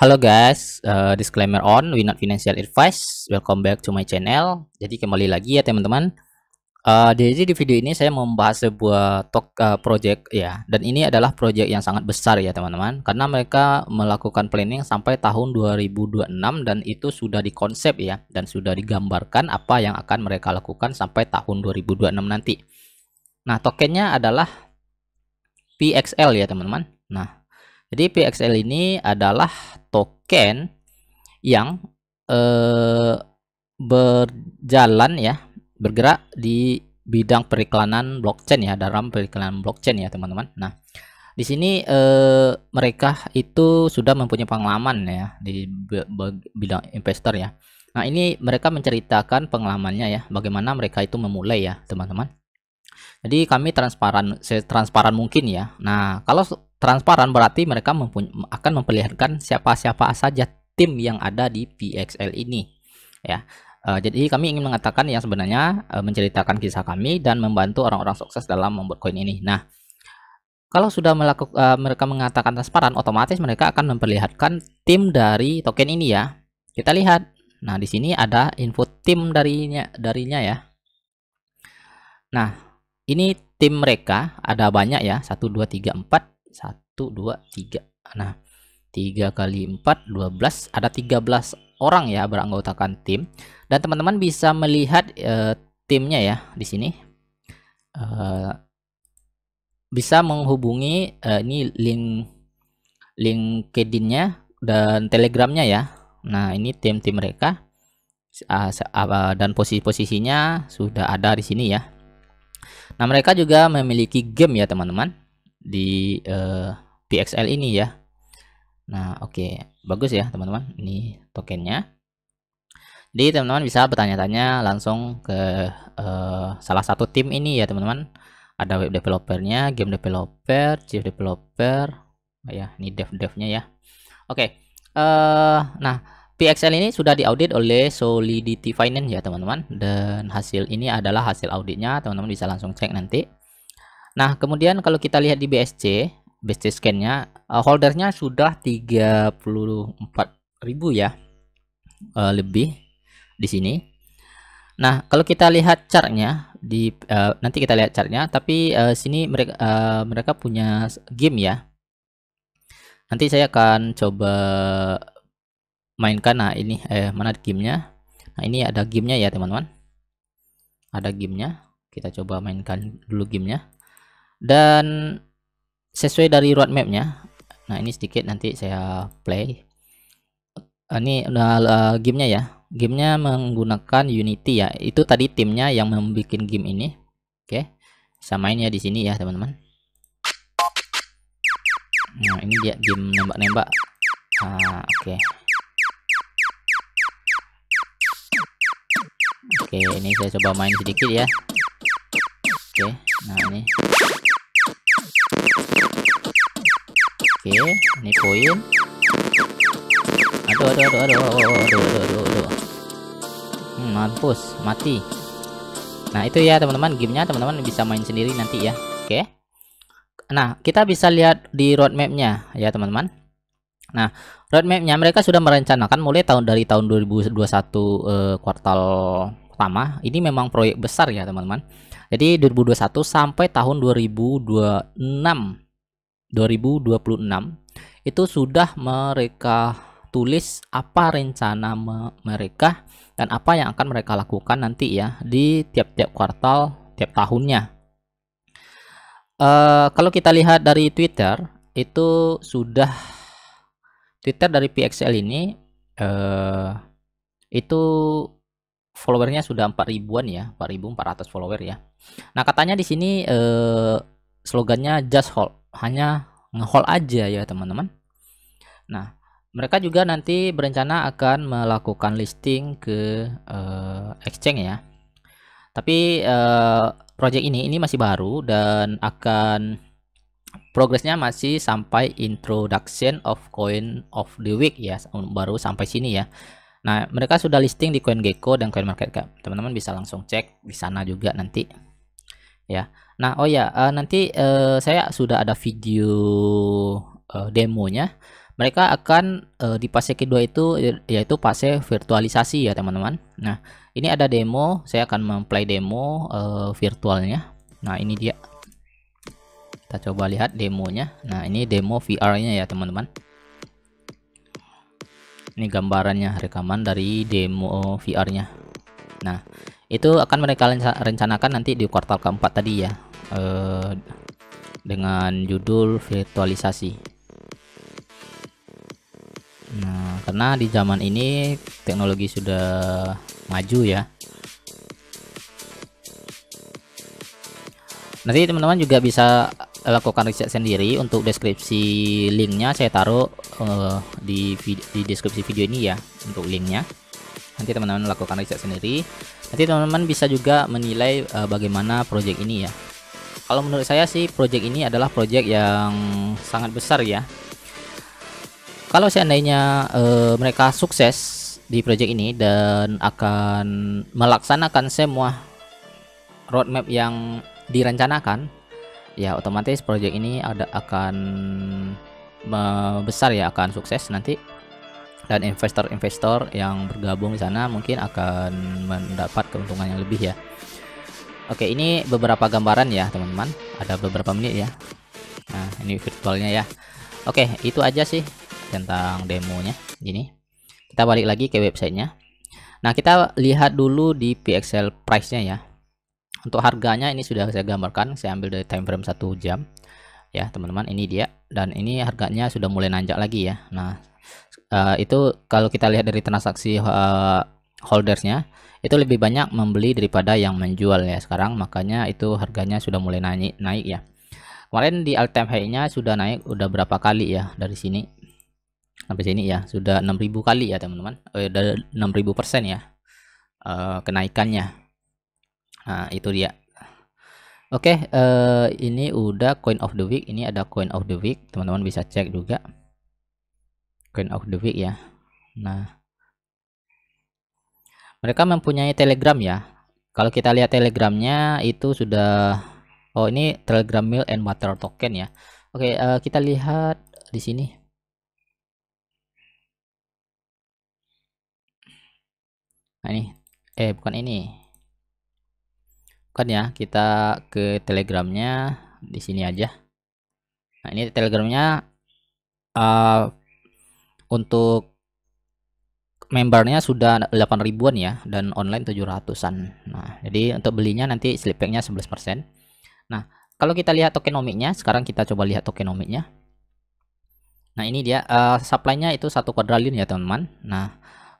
Halo guys, uh, disclaimer on, we not financial advice. Welcome back to my channel. Jadi kembali lagi ya teman-teman. Uh, jadi di video ini saya membahas sebuah talk uh, eh, project ya, dan ini adalah project yang sangat besar ya teman-teman, karena mereka melakukan planning sampai tahun 2026 dan itu sudah dikonsep ya, dan sudah digambarkan apa yang akan mereka lakukan sampai tahun 2026 nanti. Nah tokennya adalah PXL ya teman-teman. Nah jadi PXL ini adalah token yang eh, berjalan ya, bergerak di bidang periklanan blockchain ya, dalam periklanan blockchain ya teman-teman. Nah, di sini eh, mereka itu sudah mempunyai pengalaman ya di bidang investor ya. Nah, ini mereka menceritakan pengalamannya ya, bagaimana mereka itu memulai ya, teman-teman. Jadi kami transparan, transparan mungkin ya. Nah, kalau Transparan berarti mereka akan memperlihatkan siapa-siapa saja tim yang ada di PXL ini. Ya, Uh, jadi kami ingin mengatakan yang sebenarnya uh, menceritakan kisah kami dan membantu orang-orang sukses dalam membuat koin ini. Nah, kalau sudah melakukan uh, eh, mereka mengatakan transparan, otomatis mereka akan memperlihatkan tim dari token ini ya. Kita lihat. Nah, di sini ada info tim darinya darinya ya. Nah, ini tim mereka ada banyak ya, 1 2 3 4 satu dua tiga nah tiga kali empat dua belas ada tiga belas orang ya beranggotakan tim dan teman-teman bisa melihat uh, timnya ya di sini uh, bisa menghubungi uh, ini link link kedinnya dan telegramnya ya nah ini tim-tim mereka dan posisi-posisinya sudah ada di sini ya Nah mereka juga memiliki game ya teman-teman di uh, eh, PXL ini ya. Nah, oke. Okay. Bagus ya, teman-teman. Ini tokennya. Jadi, teman-teman bisa bertanya-tanya langsung ke uh, salah satu tim ini ya, teman-teman. Ada web developernya, game developer, chief developer. Oh, ya, ini dev-devnya ya. Oke. Okay. Uh, eh, nah, PXL ini sudah diaudit oleh Solidity Finance ya, teman-teman. Dan hasil ini adalah hasil auditnya. Teman-teman bisa langsung cek nanti. Nah, kemudian kalau kita lihat di BSC, BSC scan-nya, uh, holdernya sudah 34.000 ya. Uh, lebih di sini. Nah, kalau kita lihat chartnya di uh, nanti kita lihat chart-nya, tapi uh, sini mereka uh, mereka punya game ya. Nanti saya akan coba mainkan nah ini eh mana gamenya nah ini ada gamenya ya teman-teman ada gamenya kita coba mainkan dulu gamenya dan sesuai dari roadmapnya nah ini sedikit nanti saya play ah, ini udah uh, gamenya ya gamenya menggunakan Unity ya itu tadi timnya yang membuat game ini oke okay. samain ya di sini ya teman-teman nah ini dia game nembak-nembak ah, oke okay. oke ini saya coba main sedikit ya oke nah ini Oke, ini koin. Aduh, aduh, aduh, aduh, aduh, aduh, aduh, aduh, aduh. Hmm, mampus, mati. Nah, itu ya teman-teman, gamenya teman-teman bisa main sendiri nanti ya. Oke. Nah, kita bisa lihat di roadmapnya ya teman-teman. Nah, roadmapnya mereka sudah merencanakan mulai tahun dari tahun 2021 eh, kuartal pertama. Ini memang proyek besar ya, teman-teman. Jadi 2021 sampai tahun 2026 2026 itu sudah mereka tulis apa rencana me mereka dan apa yang akan mereka lakukan nanti ya di tiap-tiap kuartal tiap tahunnya. Uh, kalau kita lihat dari Twitter itu sudah Twitter dari PXL ini uh, itu followernya sudah empat ribuan ya 4.400 follower ya. Nah katanya di sini uh, slogannya just hold hanya ngehold aja ya teman-teman nah mereka juga nanti berencana akan melakukan listing ke uh, exchange ya tapi uh, project ini ini masih baru dan akan progresnya masih sampai introduction of coin of the week ya baru sampai sini ya Nah, mereka sudah listing di coin Gecko dan coin market CoinMarketCap. Teman-teman bisa langsung cek di sana juga nanti. Ya. Nah, oh ya, uh, nanti uh, saya sudah ada video uh, demonya. Mereka akan uh, di fase kedua itu yaitu fase virtualisasi ya, teman-teman. Nah, ini ada demo, saya akan memplay demo uh, virtualnya. Nah, ini dia. Kita coba lihat demonya. Nah, ini demo VR-nya ya, teman-teman. Ini gambarannya rekaman dari demo VR-nya. Nah, itu akan mereka rencanakan nanti di kuartal keempat tadi ya eh, dengan judul virtualisasi. Nah, karena di zaman ini teknologi sudah maju ya. Nanti teman-teman juga bisa lakukan riset sendiri untuk deskripsi linknya saya taruh uh, di di deskripsi video ini ya untuk linknya nanti teman-teman lakukan riset sendiri nanti teman-teman bisa juga menilai uh, bagaimana project ini ya kalau menurut saya sih project ini adalah project yang sangat besar ya kalau seandainya e, mereka sukses di project ini dan akan melaksanakan semua roadmap yang direncanakan ya otomatis project ini ada akan besar ya akan sukses nanti dan investor-investor yang bergabung di sana mungkin akan mendapat keuntungan yang lebih ya Oke, ini beberapa gambaran ya, teman-teman. Ada beberapa menit ya. Nah, ini virtualnya ya. Oke, itu aja sih tentang demonya. Gini. Kita balik lagi ke websitenya. Nah, kita lihat dulu di pixel price-nya ya. Untuk harganya ini sudah saya gambarkan, saya ambil dari time frame 1 jam. Ya, teman-teman, ini dia dan ini harganya sudah mulai nanjak lagi ya. Nah, eh, itu kalau kita lihat dari transaksi uh, holdersnya itu lebih banyak membeli daripada yang menjual ya sekarang makanya itu harganya sudah mulai naik naik ya kemarin di all time high nya sudah naik udah berapa kali ya dari sini sampai sini ya sudah 6000 kali ya teman-teman eh, udah 6000 persen ya e, kenaikannya nah itu dia oke okay, eh, ini udah coin of the week ini ada coin of the week teman-teman bisa cek juga coin of the week ya nah mereka mempunyai telegram ya kalau kita lihat telegramnya itu sudah oh ini telegram mil and water token ya oke okay, uh, eh, kita lihat di sini nah ini eh bukan ini bukan ya kita ke telegramnya di sini aja nah ini telegramnya uh, untuk membernya sudah 8 ribuan ya dan online 700-an. Nah, jadi untuk belinya nanti slip nya 11%. Nah, kalau kita lihat tokenomiknya, sekarang kita coba lihat tokenomiknya. Nah, ini dia uh, supply-nya itu satu kuadralin ya, teman-teman. Nah,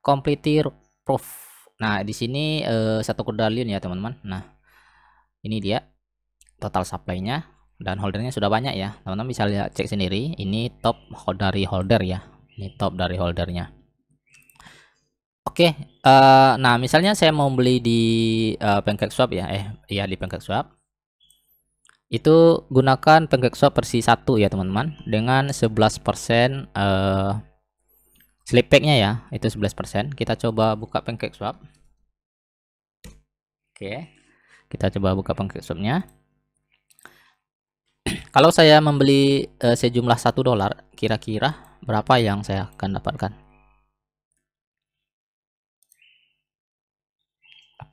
complete proof. Nah, di sini eh, satu uh, ya, teman-teman. Nah, ini dia total supply-nya dan holdernya sudah banyak ya. Teman-teman bisa lihat cek sendiri. Ini top dari holder ya. Ini top dari holdernya. Oke, okay, uh, eh, nah misalnya saya mau beli di uh, pancake swap ya, eh ya di pancake swap. Itu gunakan pancake swap versi 1 ya teman-teman dengan 11% uh, eh, slip packnya ya, itu 11%. Kita coba buka pancake swap. Oke. Okay. Kita coba buka pancake swapnya. Kalau saya membeli uh, sejumlah satu dolar, kira-kira berapa yang saya akan dapatkan?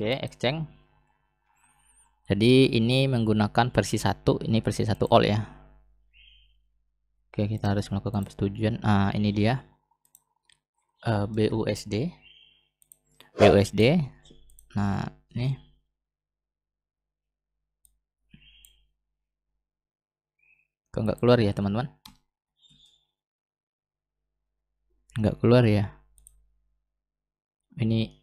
Oke, exchange. Jadi ini menggunakan versi satu ini versi satu all ya. Oke, kita harus melakukan persetujuan. Ah, ini dia. Uh, eh, BUSD. BUSD. Nah, ini. Kok nggak keluar ya, teman-teman? Nggak keluar ya. Ini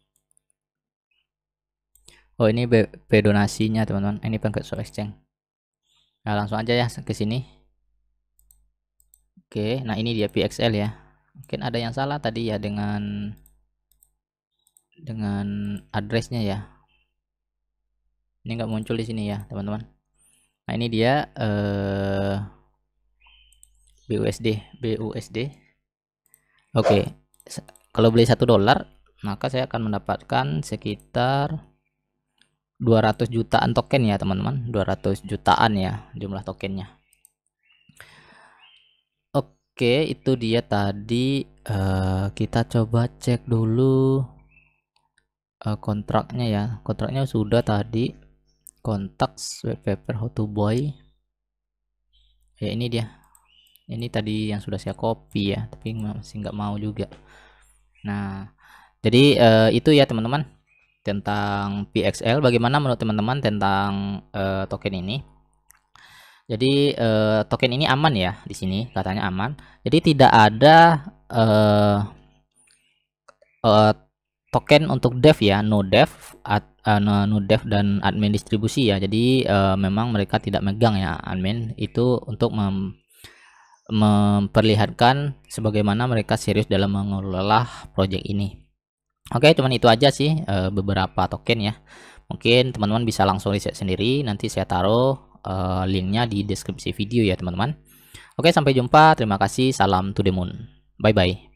oh ini B donasinya teman-teman ini pengen so exchange nah langsung aja ya ke sini oke nah ini dia pxl ya mungkin ada yang salah tadi ya dengan dengan addressnya ya ini nggak muncul di sini ya teman-teman nah ini dia eh, BUSD BUSD oke kalau beli satu dolar maka saya akan mendapatkan sekitar 200 jutaan token ya teman-teman 200 jutaan ya jumlah tokennya oke itu dia tadi uh, kita coba cek dulu uh, kontraknya ya kontraknya sudah tadi kontak web paper how to boy ya ini dia ini tadi yang sudah saya copy ya tapi masih nggak mau juga nah jadi uh, itu ya teman-teman tentang PXL bagaimana menurut teman-teman tentang uh, token ini jadi uh, token ini aman ya di sini katanya aman jadi tidak ada uh, uh, token untuk dev ya no dev at, uh, no dev dan admin distribusi ya jadi uh, memang mereka tidak megang ya admin itu untuk mem memperlihatkan sebagaimana mereka serius dalam mengelola proyek ini Oke, cuman itu aja sih uh, beberapa token ya. Mungkin teman-teman bisa langsung riset sendiri. Nanti saya taruh uh, linknya di deskripsi video ya teman-teman. Oke, sampai jumpa. Terima kasih. Salam to the moon. Bye-bye.